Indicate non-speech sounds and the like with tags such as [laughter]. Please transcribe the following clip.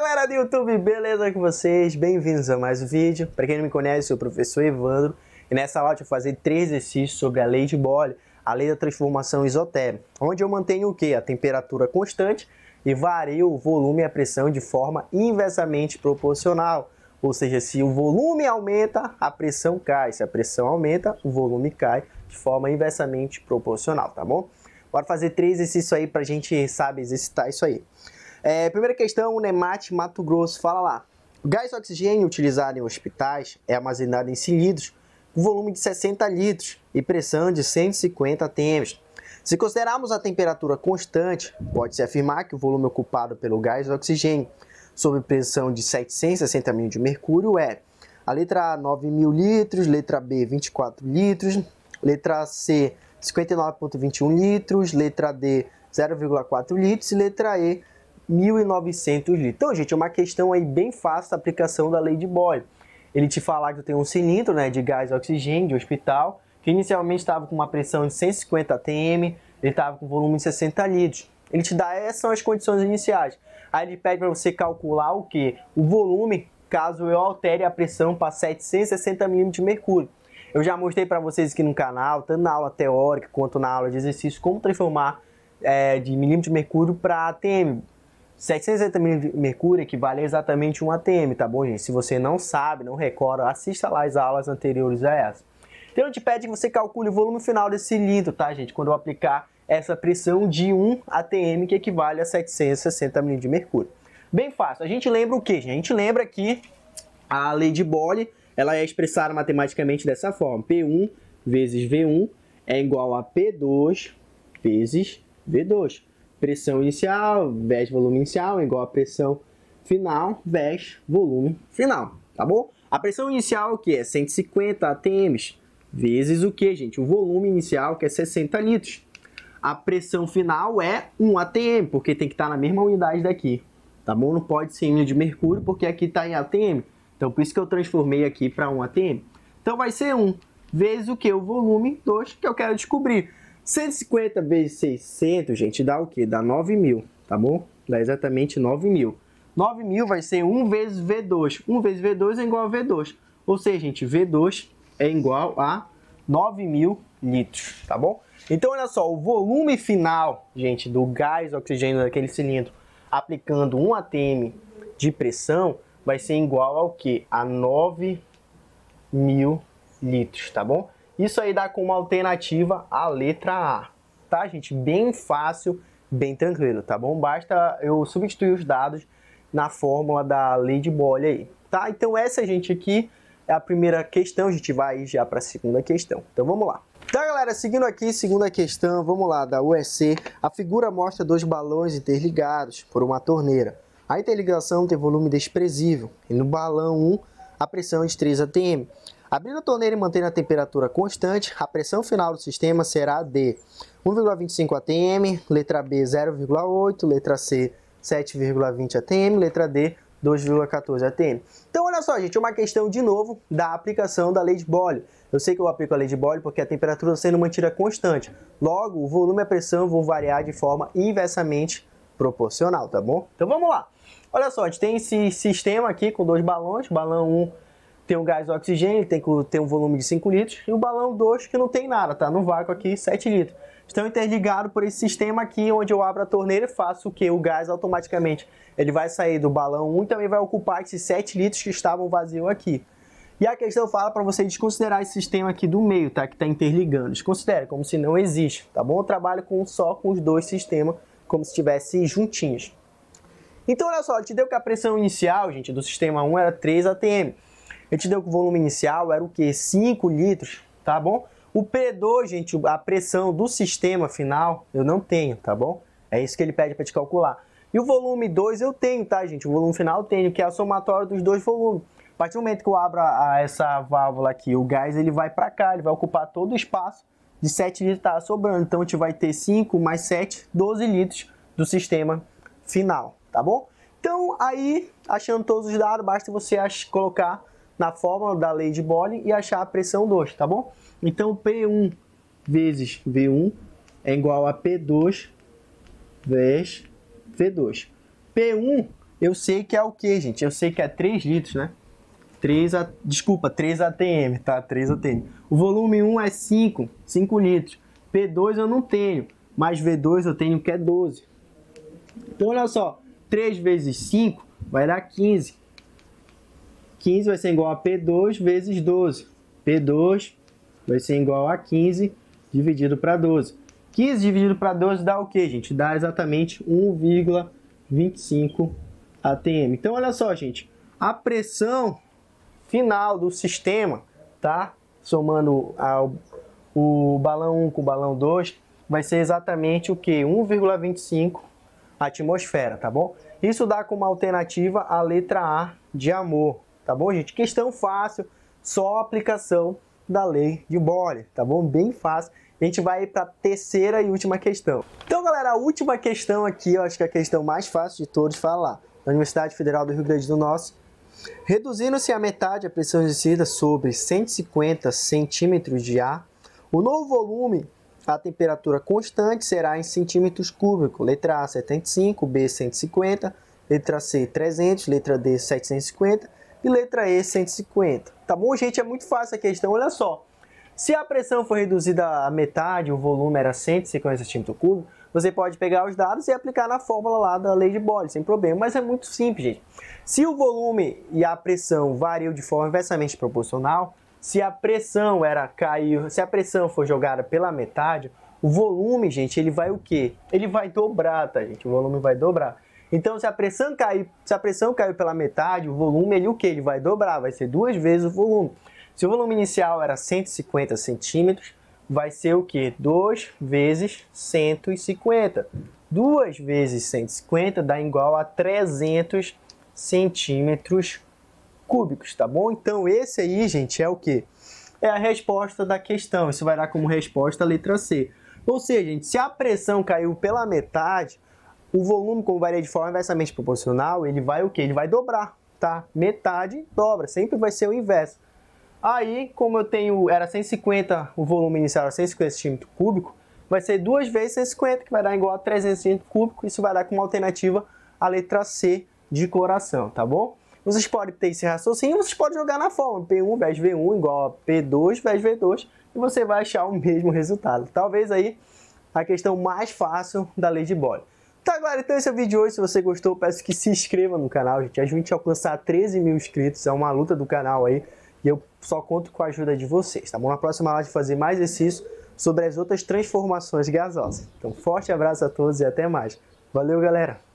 galera do YouTube, beleza com vocês? Bem-vindos a mais um vídeo. Para quem não me conhece, eu sou o professor Evandro e nessa aula eu vou fazer três exercícios sobre a lei de Boyle, a lei da transformação isotérmica, onde eu mantenho o que? A temperatura constante e vario o volume e a pressão de forma inversamente proporcional. Ou seja, se o volume aumenta, a pressão cai. Se a pressão aumenta, o volume cai de forma inversamente proporcional, tá bom? Bora fazer três exercícios aí pra gente, sabe, exercitar isso aí. É, primeira questão, o Nemate Mato Grosso, fala lá. O gás oxigênio utilizado em hospitais é armazenado em cilindros com volume de 60 litros e pressão de 150 atms. Se considerarmos a temperatura constante, pode-se afirmar que o volume ocupado pelo gás oxigênio sob pressão de 760 mil de mercúrio é a letra A 9 mil litros, letra B 24 litros, letra C 59,21 litros, letra D 0,4 litros e letra E 1.900 litros. Então, gente, é uma questão aí bem fácil da aplicação da lei de Boyle. Ele te falar que eu tenho um cilindro né, de gás oxigênio de hospital, que inicialmente estava com uma pressão de 150 atm, ele estava com volume de 60 litros. Ele te dá essas são as condições iniciais. Aí ele pede para você calcular o que? O volume, caso eu altere a pressão para 760 mm de mercúrio. Eu já mostrei para vocês aqui no canal, tanto na aula teórica quanto na aula de exercício, como transformar é, de milímetro de mercúrio para ATM. 780 mil mercúrio equivale a exatamente 1 ATM, tá bom, gente? Se você não sabe, não recorda, assista lá as aulas anteriores a essa. Então ele te pede que você calcule o volume final desse cilindro, tá, gente? Quando eu aplicar essa pressão de 1 ATM, que equivale a 760 mil de mercúrio. Bem fácil. A gente lembra o quê, gente? A gente lembra que a lei de Boyle, ela é expressada matematicamente dessa forma. P1 vezes V1 é igual a P2 vezes V2 pressão inicial, VES volume inicial é igual a pressão final, VES volume final, tá bom? A pressão inicial que é 150 atms vezes o que, gente? O volume inicial que é 60 litros. A pressão final é 1 atm, porque tem que estar tá na mesma unidade daqui, tá bom? Não pode ser em de mercúrio, porque aqui está em atm. Então, por isso que eu transformei aqui para 1 atm. Então, vai ser 1 vezes o que? O volume 2 que eu quero descobrir. 150 vezes 600, gente, dá o que? Dá 9 mil, tá bom? Dá exatamente 9 mil. 9 mil vai ser 1 vezes V2. 1 vezes V2 é igual a V2. Ou seja, gente, V2 é igual a 9 mil litros, tá bom? Então, olha só, o volume final, gente, do gás oxigênio daquele cilindro aplicando 1 atm de pressão vai ser igual ao que? A 9 mil litros, tá bom? Isso aí dá como alternativa a letra A, tá, gente? Bem fácil, bem tranquilo, tá bom? Basta eu substituir os dados na fórmula da lei de Boole aí, tá? Então essa, gente, aqui é a primeira questão, a gente vai já para a segunda questão. Então vamos lá. Tá, galera, seguindo aqui, segunda questão, vamos lá, da USC. A figura mostra dois balões interligados por uma torneira. A interligação tem volume desprezível e no balão 1 a pressão de 3 atm. Abrindo a torneira e mantendo a temperatura constante, a pressão final do sistema será de 1,25 atm, letra B 0,8, letra C 7,20 atm, letra D 2,14 atm. Então, olha só, gente, uma questão de novo da aplicação da lei de Boyle. Eu sei que eu aplico a lei de Boyle porque a temperatura sendo mantida constante. Logo, o volume e a pressão vão variar de forma inversamente proporcional, tá bom? Então vamos lá. Olha só, a gente tem esse sistema aqui com dois balões, balão 1 um tem o gás oxigênio, tem, que ter um volume de 5 litros, e o balão 2 que não tem nada, tá no vácuo aqui, 7 litros. Estão interligados por esse sistema aqui, onde eu abro a torneira e faço o que? O gás automaticamente ele vai sair do balão 1 e também vai ocupar esses 7 litros que estavam vazios aqui. E a questão fala para você desconsiderar esse sistema aqui do meio, tá? Que está interligando. Desconsidere, como se não existe, tá bom? Eu trabalho com, só com os dois sistemas como se estivesse juntinhas. Então, olha só, ele te deu que a pressão inicial, gente, do sistema 1 era 3 atm. Ele te deu que o volume inicial era o que? 5 litros, tá bom? O P2, gente, a pressão do sistema final, eu não tenho, tá bom? É isso que ele pede para te calcular. E o volume 2 eu tenho, tá, gente? O volume final eu tenho, que é a somatória dos dois volumes. A partir do momento que eu abro a, a essa válvula aqui, o gás ele vai para cá, ele vai ocupar todo o espaço de 7 litros estava tá sobrando. Então a gente vai ter 5 mais 7, 12 litros do sistema final, tá bom? Então aí, achando todos os dados, basta você colocar na fórmula da lei de Boyle e achar a pressão 2, tá bom? Então P1 vezes V1 é igual a P2 vezes V2. P1 eu sei que é o que, gente? Eu sei que é 3 litros, né? 3 a, desculpa, 3 ATM, tá? 3 ATM. O volume 1 é 5, 5 litros. P2 eu não tenho, mas V2 eu tenho que é 12. Então olha só, 3 vezes 5 vai dar 15. 15 vai ser igual a P2 vezes 12. P2 vai ser igual a 15 dividido para 12. 15 dividido para 12 dá o que, gente? Dá exatamente 1,25 ATM. Então olha só, gente, a pressão final do sistema, tá? Somando ao, o balão 1 com o balão 2, vai ser exatamente o que? 1,25 atmosfera, tá bom? Isso dá como alternativa a letra A de amor, tá bom, gente? Questão fácil, só aplicação da lei de Bohr, tá bom? Bem fácil. A gente vai para a terceira e última questão. Então, galera, a última questão aqui, eu acho que é a questão mais fácil de todos falar. Da Universidade Federal do Rio Grande do Norte, Reduzindo-se à metade a pressão exercida sobre 150 centímetros de ar, o novo volume a temperatura constante será em centímetros cúbicos, letra A 75, B 150, letra C 300, letra D 750 e letra E 150. Tá bom, gente? É muito fácil a questão, olha só. Se a pressão for reduzida a metade, o volume era 150 centímetros cúbicos, você pode pegar os dados e aplicar na fórmula lá da lei de Boyle, sem problema, mas é muito simples, gente. Se o volume e a pressão variam de forma inversamente proporcional, se a pressão era cair, se a pressão for jogada pela metade, o volume, gente, ele vai o quê? Ele vai dobrar, tá, gente? O volume vai dobrar. Então, se a pressão cair, se a pressão caiu pela metade, o volume ele o que? Ele vai dobrar, vai ser duas vezes o volume. Se o volume inicial era 150 centímetros, vai ser o que? 2 vezes 150. 2 vezes 150 dá igual a 300 centímetros cúbicos, tá bom? Então esse aí, gente, é o que? É a resposta da questão. Isso vai dar como resposta a letra C. Ou seja, gente, se a pressão caiu pela metade, o volume, como varia de forma inversamente proporcional, ele vai o que? Ele vai dobrar, tá? Metade dobra, sempre vai ser o inverso. Aí, como eu tenho, era 150, o volume inicial era 150 cm cúbico, vai ser 2 vezes 150, que vai dar igual a 300 cm cúbico. Isso vai dar como alternativa a letra C de coração, tá bom? Vocês podem ter esse raciocínio, vocês podem jogar na forma P1 vezes V1 igual a P2 vezes V2 e você vai achar o [laughs] mesmo resultado. Talvez aí a questão mais fácil da lei de Boyle. Tá, galera, então esse é o vídeo de hoje. Se você gostou, peço que se inscreva no canal, gente. A gente alcançar 13 mil inscritos, é uma luta do canal aí. E eu só conto com a ajuda de vocês, tá bom? Na próxima aula de fazer mais exercícios sobre as outras transformações gasosas. Então, forte abraço a todos e até mais. Valeu, galera!